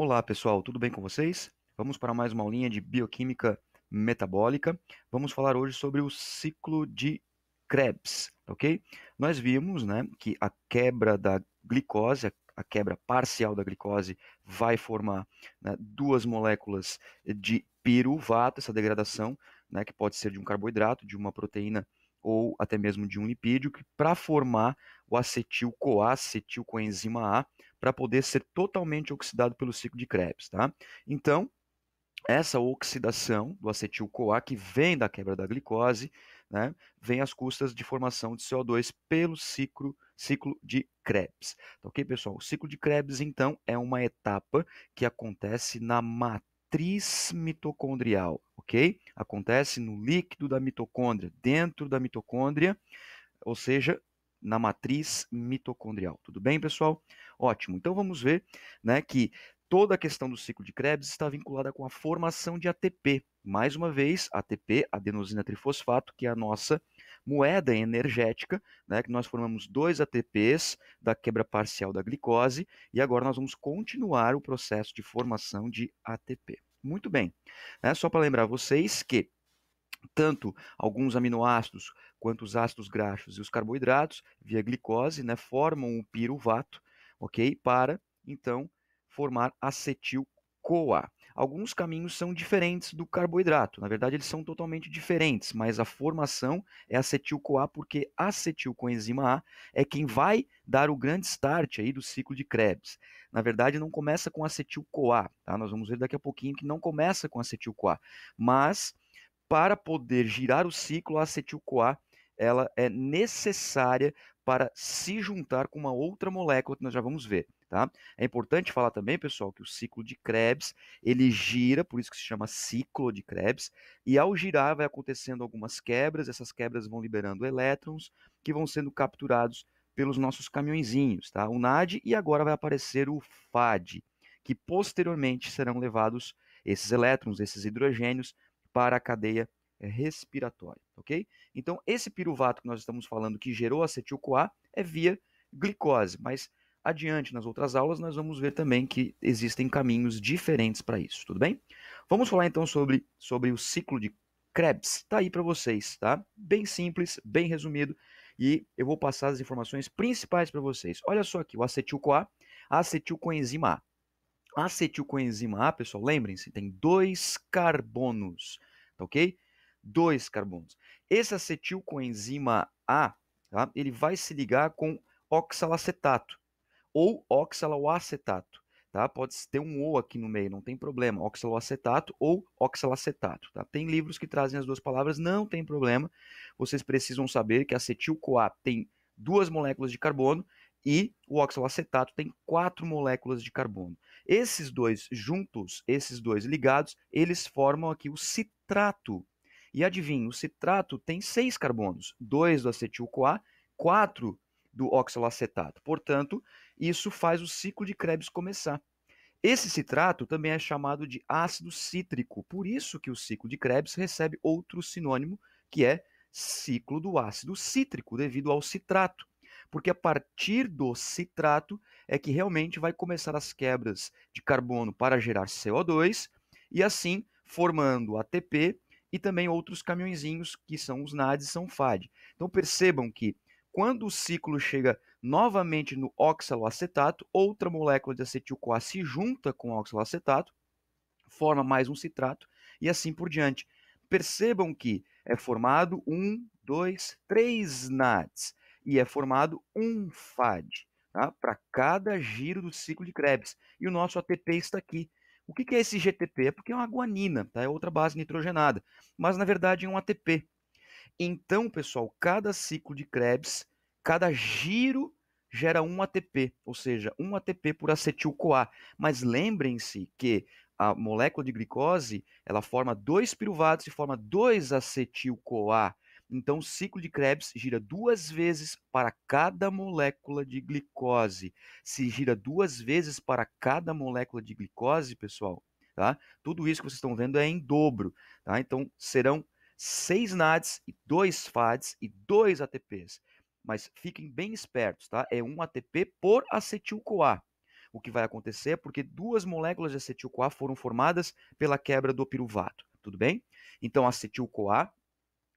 Olá, pessoal, tudo bem com vocês? Vamos para mais uma aulinha de bioquímica metabólica. Vamos falar hoje sobre o ciclo de Krebs, ok? Nós vimos, né, que a quebra da glicose, a quebra parcial da glicose, vai formar né, duas moléculas de piruvato, essa degradação, né, que pode ser de um carboidrato, de uma proteína ou até mesmo de um lipídio para formar o acetil-CoA, acetil-coenzima A, para poder ser totalmente oxidado pelo ciclo de Krebs, tá? Então, essa oxidação do acetil-CoA, que vem da quebra da glicose, né, vem às custas de formação de CO2 pelo ciclo, ciclo de Krebs. Tá ok, pessoal? O ciclo de Krebs, então, é uma etapa que acontece na mata matriz mitocondrial, ok? Acontece no líquido da mitocôndria, dentro da mitocôndria, ou seja, na matriz mitocondrial. Tudo bem, pessoal? Ótimo. Então vamos ver, né, que toda a questão do ciclo de Krebs está vinculada com a formação de ATP. Mais uma vez, ATP, adenosina trifosfato, que é a nossa moeda energética, né, que nós formamos dois ATPs da quebra parcial da glicose, e agora nós vamos continuar o processo de formação de ATP. Muito bem, né, só para lembrar vocês que tanto alguns aminoácidos quanto os ácidos graxos e os carboidratos, via glicose, né, formam o piruvato, ok? Para, então, formar acetil-CoA. Alguns caminhos são diferentes do carboidrato, na verdade eles são totalmente diferentes, mas a formação é acetil-CoA porque acetil acetilcoenzima A é quem vai dar o grande start aí do ciclo de Krebs. Na verdade não começa com acetil-CoA, tá? Nós vamos ver daqui a pouquinho que não começa com acetil-CoA, mas para poder girar o ciclo, a acetil-CoA ela é necessária para se juntar com uma outra molécula que nós já vamos ver. Tá? É importante falar também, pessoal, que o ciclo de Krebs ele gira, por isso que se chama ciclo de Krebs, e ao girar vai acontecendo algumas quebras, essas quebras vão liberando elétrons que vão sendo capturados pelos nossos caminhãozinhos, tá? O NAD e agora vai aparecer o FAD, que posteriormente serão levados esses elétrons, esses hidrogênios para a cadeia eh, respiratória, ok? Então esse piruvato que nós estamos falando que gerou acetil-CoA é via glicose, mas Adiante, nas outras aulas, nós vamos ver também que existem caminhos diferentes para isso, tudo bem? Vamos falar então sobre, sobre o ciclo de Krebs. Tá aí para vocês, tá? Bem simples, bem resumido. E eu vou passar as informações principais para vocês. Olha só aqui, o acetil-CoA, a acetilcoenzima A. acetilcoenzima A, pessoal, lembrem-se, tem dois carbonos, tá ok? Dois carbonos. Esse acetilcoenzima A, tá? ele vai se ligar com oxalacetato ou oxaloacetato. Tá? Pode ter um O aqui no meio, não tem problema. Oxaloacetato ou oxalacetato. Tá? Tem livros que trazem as duas palavras, não tem problema. Vocês precisam saber que acetil-CoA tem duas moléculas de carbono e o oxalacetato tem quatro moléculas de carbono. Esses dois juntos, esses dois ligados, eles formam aqui o citrato. E adivinha, o citrato tem seis carbonos, dois do acetil-CoA, quatro do oxalacetato. Portanto, isso faz o ciclo de Krebs começar. Esse citrato também é chamado de ácido cítrico, por isso que o ciclo de Krebs recebe outro sinônimo, que é ciclo do ácido cítrico, devido ao citrato. Porque a partir do citrato é que realmente vai começar as quebras de carbono para gerar CO2 e assim formando ATP e também outros caminhõezinhos que são os NADs e são FAD. Então percebam que quando o ciclo chega novamente no oxaloacetato, outra molécula de acetil-CoA se junta com o oxaloacetato, forma mais um citrato e assim por diante. Percebam que é formado um, dois, três NADs e é formado um FAD tá? para cada giro do ciclo de Krebs. E o nosso ATP está aqui. O que é esse GTP? É porque é uma guanina, tá? é outra base nitrogenada, mas na verdade é um ATP. Então, pessoal, cada ciclo de Krebs Cada giro gera um ATP, ou seja, um ATP por acetil-CoA. Mas lembrem-se que a molécula de glicose ela forma dois piruvatos e forma dois acetil-CoA. Então, o ciclo de Krebs gira duas vezes para cada molécula de glicose. Se gira duas vezes para cada molécula de glicose, pessoal, tá? Tudo isso que vocês estão vendo é em dobro, tá? Então, serão seis NADs e dois FADs e dois ATPs. Mas fiquem bem espertos, tá? É um ATP por acetil-CoA. O que vai acontecer é porque duas moléculas de acetil-CoA foram formadas pela quebra do piruvato, tudo bem? Então, acetil-CoA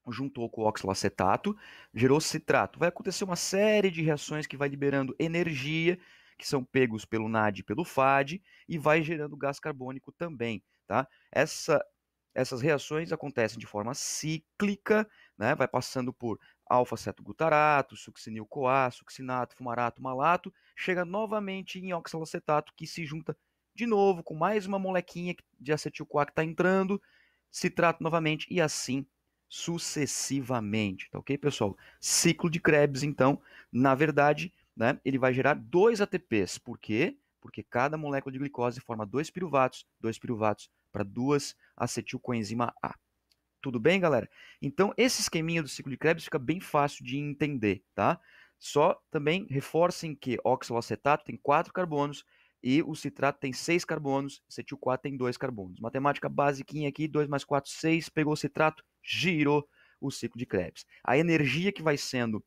juntou com o oxaloacetato, gerou citrato. Vai acontecer uma série de reações que vai liberando energia, que são pegos pelo NAD e pelo FAD, e vai gerando gás carbônico também, tá? Essa essas reações acontecem de forma cíclica, né? Vai passando por alfa-cetogutarato, succinil-CoA, succinato, fumarato, malato, chega novamente em oxalacetato, que se junta de novo com mais uma molequinha de acetil-CoA que está entrando, citrato novamente e assim sucessivamente, tá ok, pessoal? Ciclo de Krebs, então, na verdade, né, ele vai gerar dois ATPs. Por quê? Porque cada molécula de glicose forma dois piruvatos, dois piruvatos para duas acetilcoenzima A. Tudo bem, galera? Então, esse esqueminha do ciclo de Krebs fica bem fácil de entender, tá? Só também reforcem que oxaloacetato tem quatro carbonos e o citrato tem seis carbonos, cetil 4 tem dois carbonos. Matemática basiquinha aqui, 2 mais 4, 6, pegou o citrato, girou o ciclo de Krebs. A energia que vai sendo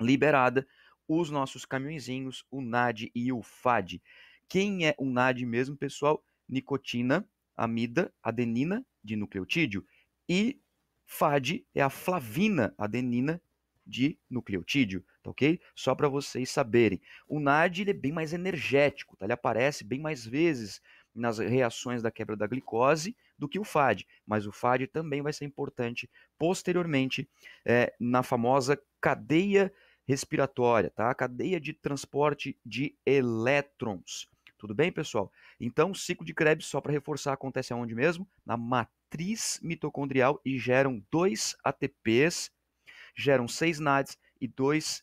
liberada, os nossos caminhõezinhos, o NAD e o FAD. Quem é o NAD mesmo, pessoal? Nicotina, amida, adenina de nucleotídeo e FAD é a flavina adenina de nucleotídeo, tá ok? Só para vocês saberem. O NAD ele é bem mais energético, tá? ele aparece bem mais vezes nas reações da quebra da glicose do que o FAD, mas o FAD também vai ser importante posteriormente é, na famosa cadeia respiratória, tá? A cadeia de transporte de elétrons. Tudo bem, pessoal? Então, o ciclo de Krebs, só para reforçar, acontece aonde mesmo? Na matriz matriz mitocondrial e geram dois ATPs, geram seis NADs e dois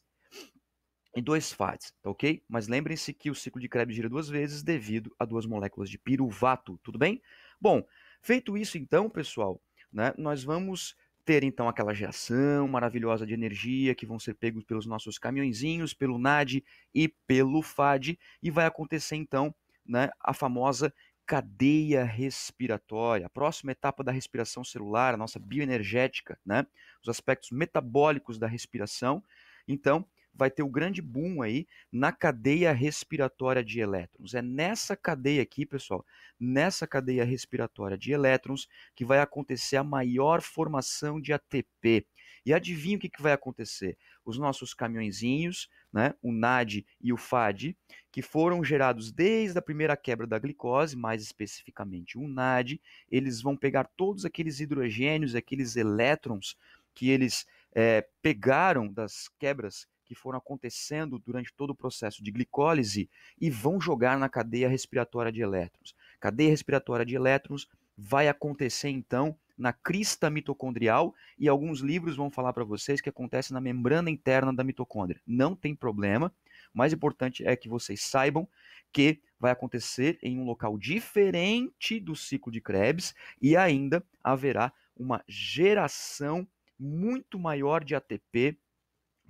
em dois FADs, tá ok? Mas lembrem-se que o ciclo de Krebs gira duas vezes devido a duas moléculas de piruvato, tudo bem? Bom, feito isso então, pessoal, né, nós vamos ter então aquela geração maravilhosa de energia que vão ser pegos pelos nossos caminhãozinhos, pelo NAD e pelo FAD, e vai acontecer então né, a famosa cadeia respiratória, a próxima etapa da respiração celular, a nossa bioenergética, né? Os aspectos metabólicos da respiração. Então, vai ter o grande boom aí na cadeia respiratória de elétrons. É nessa cadeia aqui, pessoal, nessa cadeia respiratória de elétrons que vai acontecer a maior formação de ATP. E adivinha o que, que vai acontecer? Os nossos caminhãozinhos, né, o NAD e o FAD, que foram gerados desde a primeira quebra da glicose, mais especificamente o NAD, eles vão pegar todos aqueles hidrogênios, aqueles elétrons que eles é, pegaram das quebras que foram acontecendo durante todo o processo de glicólise e vão jogar na cadeia respiratória de elétrons. Cadeia respiratória de elétrons vai acontecer então na crista mitocondrial e alguns livros vão falar para vocês que acontece na membrana interna da mitocôndria. Não tem problema. O mais importante é que vocês saibam que vai acontecer em um local diferente do ciclo de Krebs e ainda haverá uma geração muito maior de ATP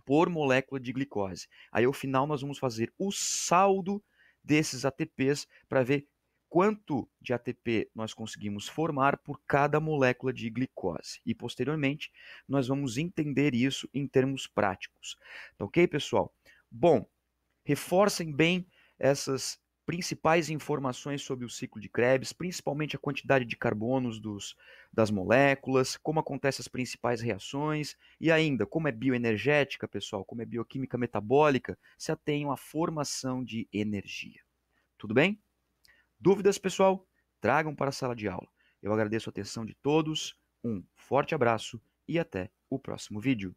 por molécula de glicose. Aí, ao final, nós vamos fazer o saldo desses ATPs para ver quanto de ATP nós conseguimos formar por cada molécula de glicose. E posteriormente, nós vamos entender isso em termos práticos. Tá ok, pessoal? Bom, reforcem bem essas principais informações sobre o ciclo de Krebs, principalmente a quantidade de carbonos dos, das moléculas, como acontecem as principais reações e ainda como é bioenergética, pessoal, como é bioquímica metabólica, se atenham à formação de energia. Tudo bem? Dúvidas, pessoal? Tragam para a sala de aula. Eu agradeço a atenção de todos, um forte abraço e até o próximo vídeo.